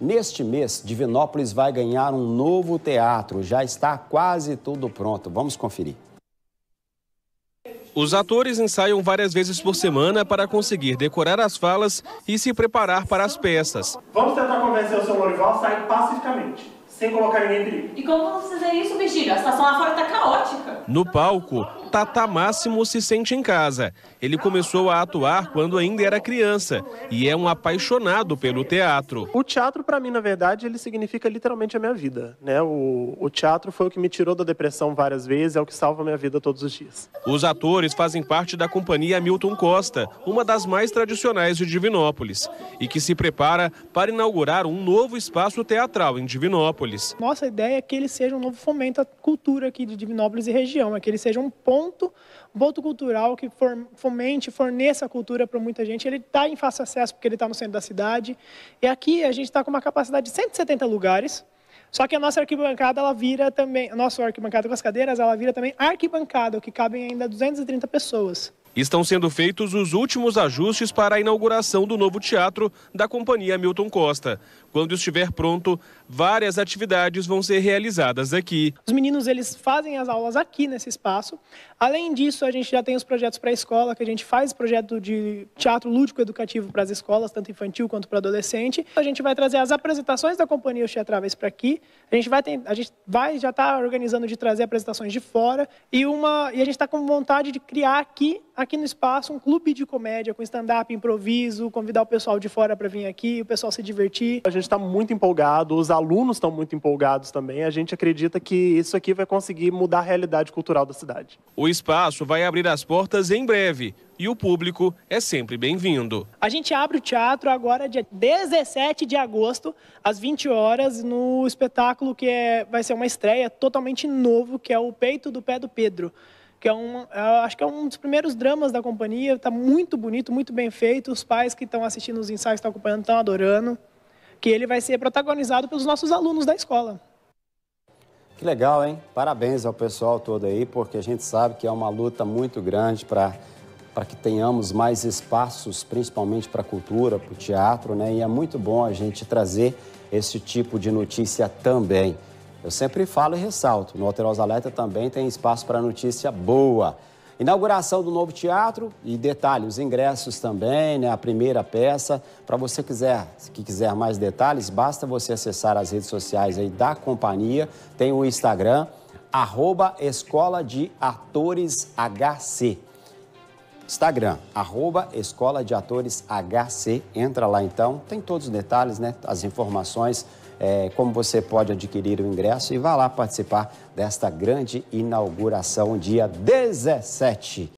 Neste mês, Divinópolis vai ganhar um novo teatro. Já está quase tudo pronto. Vamos conferir. Os atores ensaiam várias vezes por semana para conseguir decorar as falas e se preparar para as peças. Vamos tentar convencer o seu Lorival a sair pacificamente, sem colocar ninguém em perigo. E como vamos fazer isso, Virgílio? A situação lá fora está caótica. No palco, Tata Máximo se sente em casa. Ele começou a atuar quando ainda era criança e é um apaixonado pelo teatro. O teatro, para mim, na verdade, ele significa literalmente a minha vida. Né? O, o teatro foi o que me tirou da depressão várias vezes, é o que salva a minha vida todos os dias. Os atores fazem parte da companhia Milton Costa, uma das mais tradicionais de Divinópolis, e que se prepara para inaugurar um novo espaço teatral em Divinópolis. Nossa ideia é que ele seja um novo fomento à cultura aqui de Divinópolis e região, é que ele seja um ponto ponto, um ponto cultural que fomente, forneça a cultura para muita gente. Ele está em fácil acesso porque ele está no centro da cidade. E aqui a gente está com uma capacidade de 170 lugares. Só que a nossa arquibancada, ela vira também, a nossa arquibancada com as cadeiras, ela vira também arquibancada, o que cabem ainda 230 pessoas. Estão sendo feitos os últimos ajustes para a inauguração do novo teatro da Companhia Milton Costa. Quando estiver pronto, várias atividades vão ser realizadas aqui. Os meninos eles fazem as aulas aqui nesse espaço. Além disso, a gente já tem os projetos para a escola, que a gente faz projeto de teatro lúdico educativo para as escolas, tanto infantil quanto para adolescente. A gente vai trazer as apresentações da companhia Os Teatráveis para aqui. A gente vai ter, a gente vai já está organizando de trazer apresentações de fora e uma e a gente está com vontade de criar aqui aqui no espaço um clube de comédia com stand-up, improviso, convidar o pessoal de fora para vir aqui, o pessoal se divertir. A gente está muito empolgado, os alunos estão muito empolgados também. A gente acredita que isso aqui vai conseguir mudar a realidade cultural da cidade. O espaço vai abrir as portas em breve e o público é sempre bem-vindo. A gente abre o teatro agora dia 17 de agosto, às 20 horas, no espetáculo que é, vai ser uma estreia totalmente novo, que é o Peito do Pé do Pedro. Que é um, é, acho que é um dos primeiros dramas da companhia, está muito bonito, muito bem feito. Os pais que estão assistindo os ensaios, estão acompanhando, estão adorando que ele vai ser protagonizado pelos nossos alunos da escola. Que legal, hein? Parabéns ao pessoal todo aí, porque a gente sabe que é uma luta muito grande para para que tenhamos mais espaços, principalmente para a cultura, para o teatro, né? E é muito bom a gente trazer esse tipo de notícia também. Eu sempre falo e ressalto, no Alterosa Alerta também tem espaço para notícia boa. Inauguração do novo teatro e detalhe, os ingressos também, né? A primeira peça. Para você quiser, que quiser mais detalhes, basta você acessar as redes sociais aí da companhia. Tem o Instagram, arroba Escola de Atores HC. Instagram, arroba Escola de Atores HC. Entra lá então, tem todos os detalhes, né? As informações é, como você pode adquirir o ingresso e vá lá participar desta grande inauguração, dia 17.